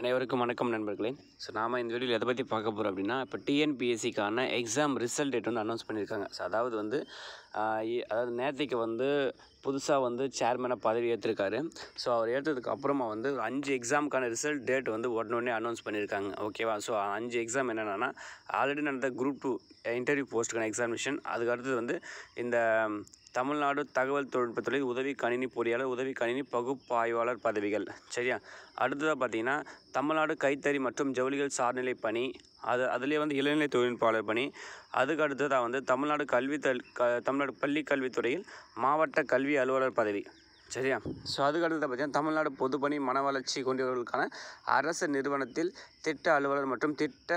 அனைவருக்கும் வணக்கம் நண்பர்களே ஸோ நாம் இந்த வீடியோவில் எதை பற்றி பார்க்க போகிறோம் அப்படின்னா இப்போ டிஎன்பிஎஸ்சிக்கான எக்ஸாம் ரிசல்ட் டேட் வந்து அனௌன்ஸ் பண்ணியிருக்காங்க ஸோ அதாவது வந்து அதாவது நேத்திக்கு வந்து புதுசாக வந்து சேர்மனை பதவி ஏற்றிருக்காரு ஸோ அவர் ஏற்றதுக்கு அப்புறமா வந்து அஞ்சு எக்ஸாமுக்கான ரிசல்ட் டேட் வந்து உடனே அனௌன்ஸ் பண்ணியிருக்காங்க ஓகேவா ஸோ அஞ்சு எக்ஸாம் என்னென்னா ஆல்ரெடி நடந்த குரூப் டூ இன்டர்வியூ போஸ்ட்டுக்கான எக்ஸாமினேஷன் அதுக்கு அடுத்தது வந்து இந்த தமிழ்நாடு தகவல் தொழில்நுட்பத்துறை உதவி கணினி பொறியாளர் உதவி கணினி பகுப்பாய்வாளர் பதவிகள் சரியா அடுத்ததாக பார்த்தீங்கன்னா தமிழ்நாடு கைத்தறி மற்றும் ஜவுளிகள் சார்நிலை பணி அது அதுலேயே வந்து இளநிலை தொழில்நுட்பாளர் பணி அதுக்கு அடுத்ததாக வந்து தமிழ்நாடு கல்வி தல் க தமிழ்நாடு பள்ளி கல்வித்துறையில் மாவட்ட கல்வி அலுவலர் பதவி சரியா ஸோ அதுக்கு அடுத்தது பார்த்தீங்கன்னா தமிழ்நாடு பொதுப்பணி மன வளர்ச்சி கொண்டவர்களுக்கான அரசு நிறுவனத்தில் திட்ட அலுவலர் மற்றும் திட்ட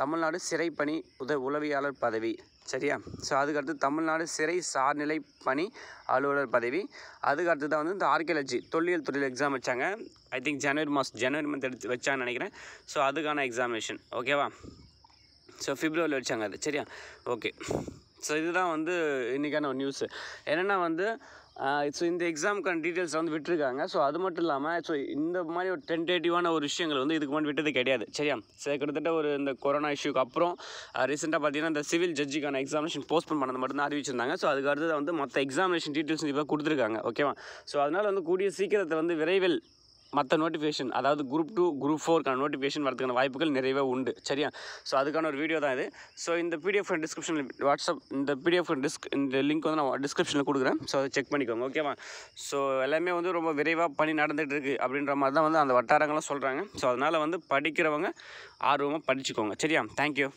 தமிழ்நாடு சிறைப்பணி உத உளவியாளர் பதவி சரியா ஸோ அதுக்கடுத்து தமிழ்நாடு சிறை சார்நிலை பணி அலுவலர் பதவி அதுக்கடுத்து தான் வந்து இந்த ஆர்கியாலஜி தொல்லியல் துறையில் எக்ஸாம் வச்சாங்க ஐ திங்க் ஜனவரி மாதம் ஜனவரி மந்த் எடுத்து வச்சாங்கன்னு நினைக்கிறேன் ஸோ அதுக்கான எக்ஸாமினேஷன் ஓகேவா ஸோ ஃபிப்ரவரியில் வச்சாங்க அது சரியா ஓகே ஸோ இதுதான் வந்து இன்றைக்கான ஒரு நியூஸு என்னென்னா வந்து ஸோ இந்த எக்ஸாமுக்கான டீட்டெயில்ஸ் வந்து விட்டுருக்காங்க ஸோ அது மட்டும் இல்லாமல் ஸோ இந்த மாதிரி ஒரு டென்டேட்டிவான ஒரு விஷயங்கள் வந்து இதுக்கு முன்னாடி விட்டது கிடையாது சரியா சரி கிட்டத்தட்ட ஒரு இந்த கொரோனா இஷ்யூக்கு அப்புறம் ரீசெண்டாக பார்த்தீங்கன்னா இந்த சிவில் ஜட்ஜிக்கான எக்ஸாமினேஷன் போஸ்ட்போன் பண்ணது மட்டும் தான் அறிவிச்சிருந்தாங்க ஸோ அதுக்கு அடுத்து வந்து மற்ற எக்ஸாமினேஷன் டீட்டெயில்ஸ் இப்போ கொடுத்துருக்காங்க ஓகேவா ஸோ அதனால் வந்து கூடிய சீக்கிரத்தில் வந்து விரைவில் மற்ற நோட்டிஃபிகேஷன் அதாவது குரூப் டூ குரூப் ஃபோருக்கான நோட்டிஃபிகேஷன் வரதுக்கான வாய்ப்புகள் நிறையவே உண்டு சரியா ஸோ அதுக்கான ஒரு வீடியோ தான் இது ஸோ இந்த பிடிஎஃப் டிஸ்கிரிப்ஷனில் வாட்ஸ்அப் இந்த பிடிஎஃப் டிஸ்க் இந்த லிங்க் வந்து நான் டிஸ்கிரிப்ஷனில் கொடுக்குறேன் ஸோ அதை செக் பண்ணிக்கோங்க ஓகேவா ஸோ எல்லாமே வந்து ரொம்ப விரைவாக பணி நடந்துகிட்டு இருக்குது அப்படின்ற மாதிரி தான் வந்து அந்த வட்டாரங்களும் சொல்கிறாங்க ஸோ அதனால் வந்து படிக்கிறவங்க ஆர்வமாக படிச்சுக்கோங்க சரியா தேங்க்யூ